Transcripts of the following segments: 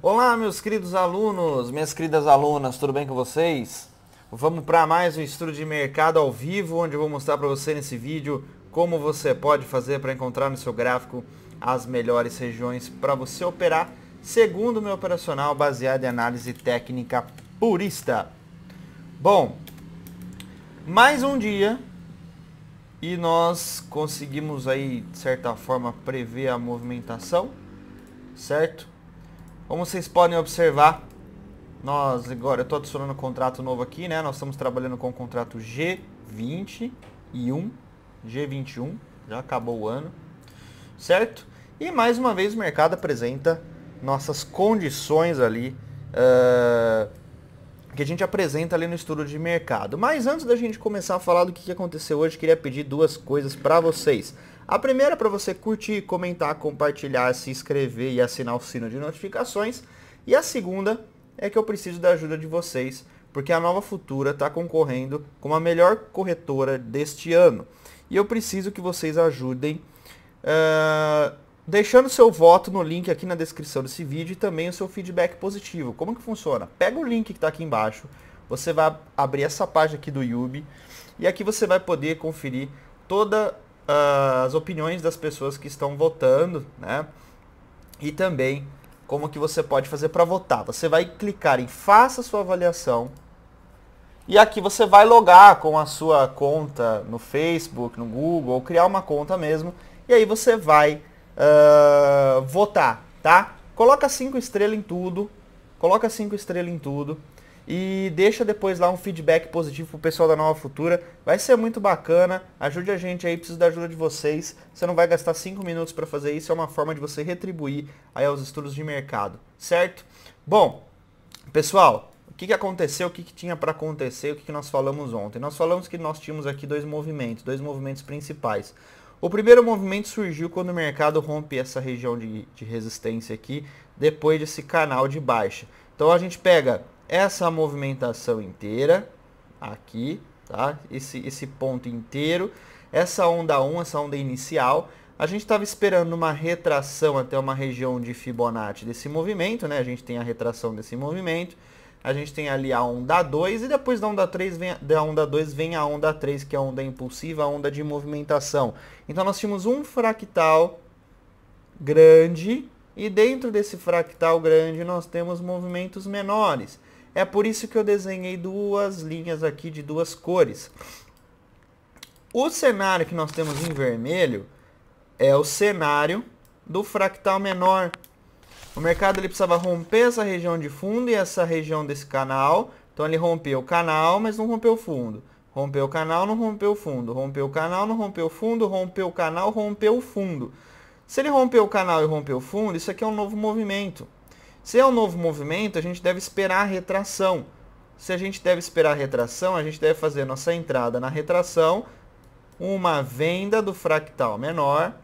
Olá, meus queridos alunos, minhas queridas alunas, tudo bem com vocês? Vamos para mais um estudo de mercado ao vivo, onde eu vou mostrar para você nesse vídeo como você pode fazer para encontrar no seu gráfico as melhores regiões para você operar segundo o meu operacional baseado em análise técnica purista. Bom, mais um dia e nós conseguimos aí, de certa forma, prever a movimentação, certo? Como vocês podem observar, nós agora, eu estou adicionando um contrato novo aqui, né? Nós estamos trabalhando com o contrato G20 e 1, G21, já acabou o ano, certo? E mais uma vez o mercado apresenta nossas condições ali, uh, que a gente apresenta ali no estudo de mercado. Mas antes da gente começar a falar do que aconteceu hoje, queria pedir duas coisas para vocês. A primeira é para você curtir, comentar, compartilhar, se inscrever e assinar o sino de notificações. E a segunda é que eu preciso da ajuda de vocês, porque a Nova Futura está concorrendo com a melhor corretora deste ano. E eu preciso que vocês ajudem uh, deixando seu voto no link aqui na descrição desse vídeo e também o seu feedback positivo. Como que funciona? Pega o link que está aqui embaixo, você vai abrir essa página aqui do Yubi e aqui você vai poder conferir toda as opiniões das pessoas que estão votando, né? E também como que você pode fazer para votar. Você vai clicar em faça sua avaliação e aqui você vai logar com a sua conta no Facebook, no Google, ou criar uma conta mesmo e aí você vai uh, votar, tá? Coloca cinco estrelas em tudo, coloca cinco estrelas em tudo e deixa depois lá um feedback positivo pro pessoal da Nova Futura. Vai ser muito bacana. Ajude a gente aí, preciso da ajuda de vocês. Você não vai gastar 5 minutos para fazer isso, é uma forma de você retribuir aí aos estudos de mercado, certo? Bom, pessoal, o que, que aconteceu, o que, que tinha para acontecer, o que, que nós falamos ontem? Nós falamos que nós tínhamos aqui dois movimentos, dois movimentos principais. O primeiro movimento surgiu quando o mercado rompe essa região de, de resistência aqui, depois desse canal de baixa. Então a gente pega essa movimentação inteira aqui, tá? Esse, esse ponto inteiro, essa onda 1, essa onda inicial, a gente estava esperando uma retração até uma região de Fibonacci desse movimento, né? A gente tem a retração desse movimento, a gente tem ali a onda 2 e depois da onda 3 vem, da onda 2 vem a onda 3, que é a onda impulsiva, a onda de movimentação. Então nós tínhamos um fractal grande e dentro desse fractal grande nós temos movimentos menores. É por isso que eu desenhei duas linhas aqui de duas cores. O cenário que nós temos em vermelho é o cenário do fractal menor. O mercado ele precisava romper essa região de fundo e essa região desse canal. Então ele rompeu o canal, mas não rompeu o fundo. Rompeu o canal, não rompeu o fundo. Rompeu o canal, não rompeu o fundo. Rompeu o canal, rompeu o fundo. Se ele rompeu o canal e rompeu o fundo, isso aqui é um novo movimento. Se é um novo movimento, a gente deve esperar a retração. Se a gente deve esperar a retração, a gente deve fazer nossa entrada na retração, uma venda do fractal menor,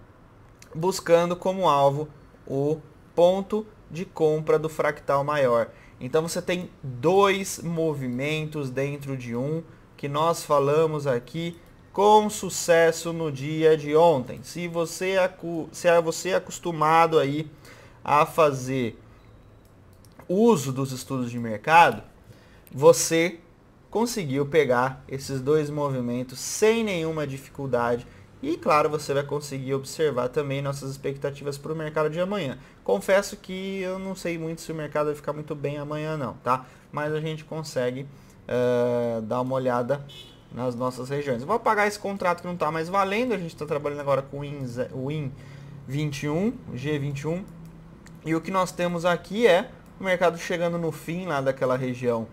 buscando como alvo o ponto de compra do fractal maior. Então você tem dois movimentos dentro de um que nós falamos aqui com sucesso no dia de ontem. Se você, se é você é acostumado aí a fazer uso dos estudos de mercado, você conseguiu pegar esses dois movimentos sem nenhuma dificuldade. E claro, você vai conseguir observar também nossas expectativas para o mercado de amanhã. Confesso que eu não sei muito se o mercado vai ficar muito bem amanhã não, tá? Mas a gente consegue uh, dar uma olhada nas nossas regiões. Eu vou apagar esse contrato que não está mais valendo. A gente está trabalhando agora com o WIN 21, G21. E o que nós temos aqui é o mercado chegando no fim lá daquela região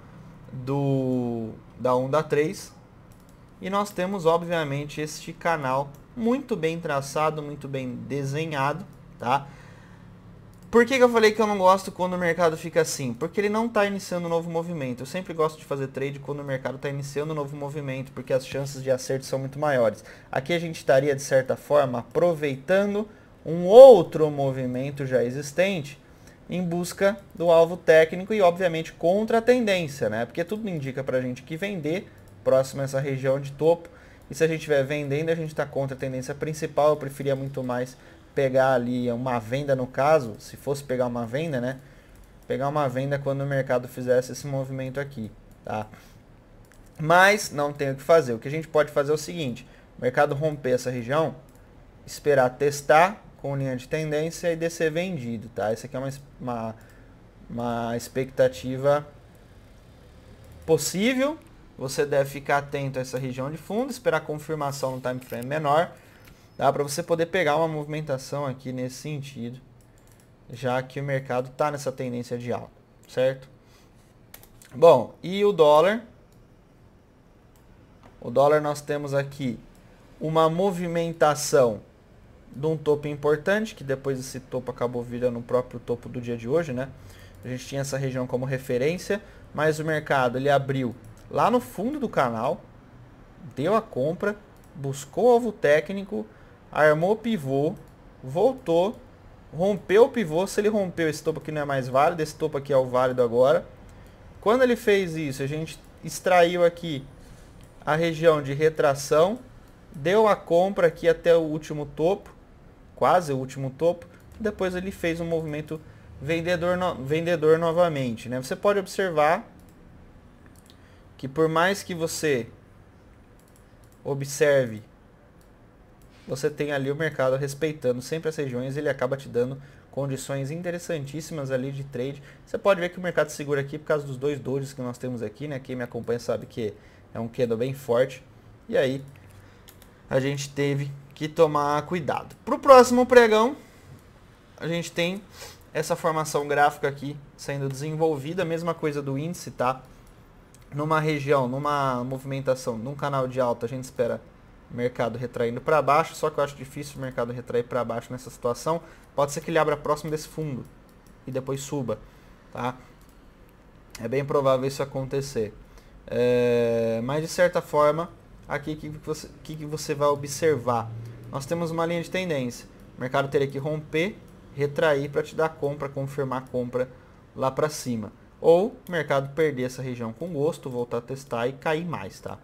do da onda 3. E nós temos, obviamente, este canal muito bem traçado, muito bem desenhado, tá? Por que, que eu falei que eu não gosto quando o mercado fica assim? Porque ele não está iniciando um novo movimento. Eu sempre gosto de fazer trade quando o mercado está iniciando um novo movimento, porque as chances de acerto são muito maiores. Aqui a gente estaria, de certa forma, aproveitando um outro movimento já existente em busca do alvo técnico e, obviamente, contra a tendência, né? Porque tudo indica para a gente que vender próximo a essa região de topo. E se a gente estiver vendendo, a gente está contra a tendência principal. Eu preferia muito mais pegar ali uma venda, no caso, se fosse pegar uma venda, né? Pegar uma venda quando o mercado fizesse esse movimento aqui, tá? Mas não tem o que fazer. O que a gente pode fazer é o seguinte: o mercado romper essa região, esperar testar com linha de tendência e descer vendido, tá? Essa aqui é uma, uma, uma expectativa possível. Você deve ficar atento a essa região de fundo, esperar confirmação no time frame menor, dá para você poder pegar uma movimentação aqui nesse sentido, já que o mercado está nessa tendência de alta, certo? Bom, e o dólar? O dólar nós temos aqui uma movimentação de um topo importante, que depois esse topo acabou virando o próprio topo do dia de hoje, né? A gente tinha essa região como referência, mas o mercado ele abriu lá no fundo do canal, deu a compra, buscou ovo técnico, armou pivô, voltou, rompeu o pivô, se ele rompeu esse topo aqui não é mais válido, esse topo aqui é o válido agora. Quando ele fez isso, a gente extraiu aqui a região de retração, deu a compra aqui até o último topo, quase o último topo, depois ele fez um movimento vendedor, no, vendedor novamente. Né? Você pode observar que por mais que você observe, você tem ali o mercado respeitando sempre as regiões, ele acaba te dando condições interessantíssimas ali de trade. Você pode ver que o mercado segura aqui por causa dos dois doges que nós temos aqui, né? Quem me acompanha sabe que é um candle bem forte. E aí a gente teve que tomar cuidado. Para o próximo pregão, a gente tem essa formação gráfica aqui sendo desenvolvida, mesma coisa do índice, tá? Numa região, numa movimentação, num canal de alta, a gente espera mercado retraindo para baixo, só que eu acho difícil o mercado retrair para baixo nessa situação. Pode ser que ele abra próximo desse fundo e depois suba, tá? É bem provável isso acontecer. É... Mas de certa forma, aqui que você, que, que você vai observar. Nós temos uma linha de tendência. O mercado teria que romper, retrair para te dar compra, confirmar a compra lá para cima. Ou o mercado perder essa região com gosto, voltar a testar e cair mais, tá?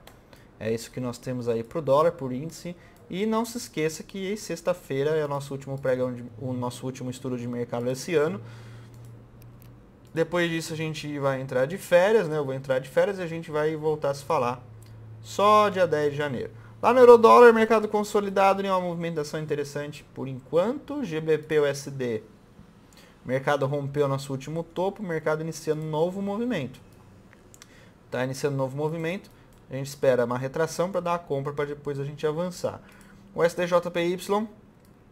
É isso que nós temos aí para o dólar, por índice. E não se esqueça que sexta-feira é o nosso último pregão, de, o nosso último estudo de mercado desse ano. Depois disso a gente vai entrar de férias, né? Eu vou entrar de férias e a gente vai voltar a se falar só dia 10 de janeiro. Lá no Eurodólar, mercado consolidado, nenhuma movimentação interessante por enquanto. GBP USD, mercado rompeu nosso último topo, mercado iniciando um novo movimento. Está iniciando um novo movimento. A gente espera uma retração para dar a compra para depois a gente avançar. O SDJPY,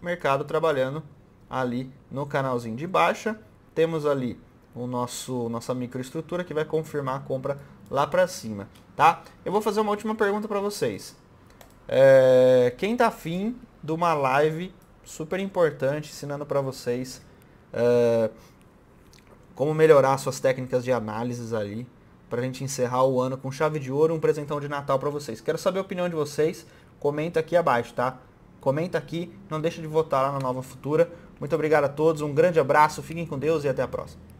mercado trabalhando ali no canalzinho de baixa. Temos ali o nosso nossa microestrutura que vai confirmar a compra lá para cima, tá? Eu vou fazer uma última pergunta para vocês. É, quem tá afim de uma live super importante ensinando para vocês é, como melhorar suas técnicas de análises ali, para a gente encerrar o ano com chave de ouro, um presentão de Natal para vocês. Quero saber a opinião de vocês, comenta aqui abaixo, tá? Comenta aqui, não deixa de votar lá na Nova Futura. Muito obrigado a todos, um grande abraço, fiquem com Deus e até a próxima.